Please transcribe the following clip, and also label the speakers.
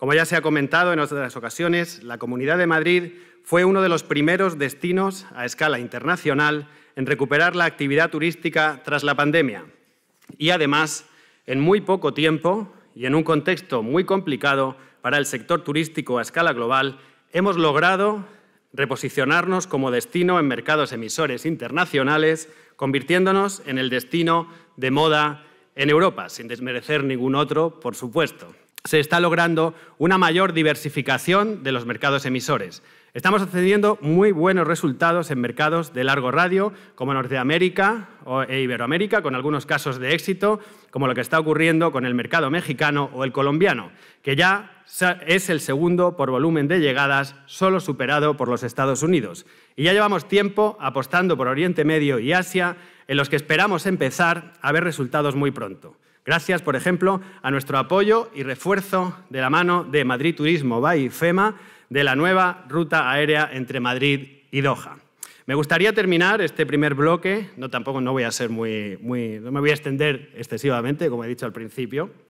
Speaker 1: Como ya se ha comentado en otras ocasiones, la Comunidad de Madrid fue uno de los primeros destinos a escala internacional en recuperar la actividad turística tras la pandemia. Y además, en muy poco tiempo y en un contexto muy complicado para el sector turístico a escala global, hemos logrado reposicionarnos como destino en mercados emisores internacionales, convirtiéndonos en el destino de moda en Europa, sin desmerecer ningún otro, por supuesto se está logrando una mayor diversificación de los mercados emisores. Estamos obteniendo muy buenos resultados en mercados de largo radio, como Norteamérica e Iberoamérica, con algunos casos de éxito, como lo que está ocurriendo con el mercado mexicano o el colombiano, que ya es el segundo por volumen de llegadas, solo superado por los Estados Unidos. Y ya llevamos tiempo apostando por Oriente Medio y Asia, en los que esperamos empezar a ver resultados muy pronto. Gracias, por ejemplo, a nuestro apoyo y refuerzo de la mano de Madrid Turismo y FEMA de la nueva ruta aérea entre Madrid y Doha. Me gustaría terminar este primer bloque, no tampoco no voy a ser no me voy a extender excesivamente, como he dicho al principio,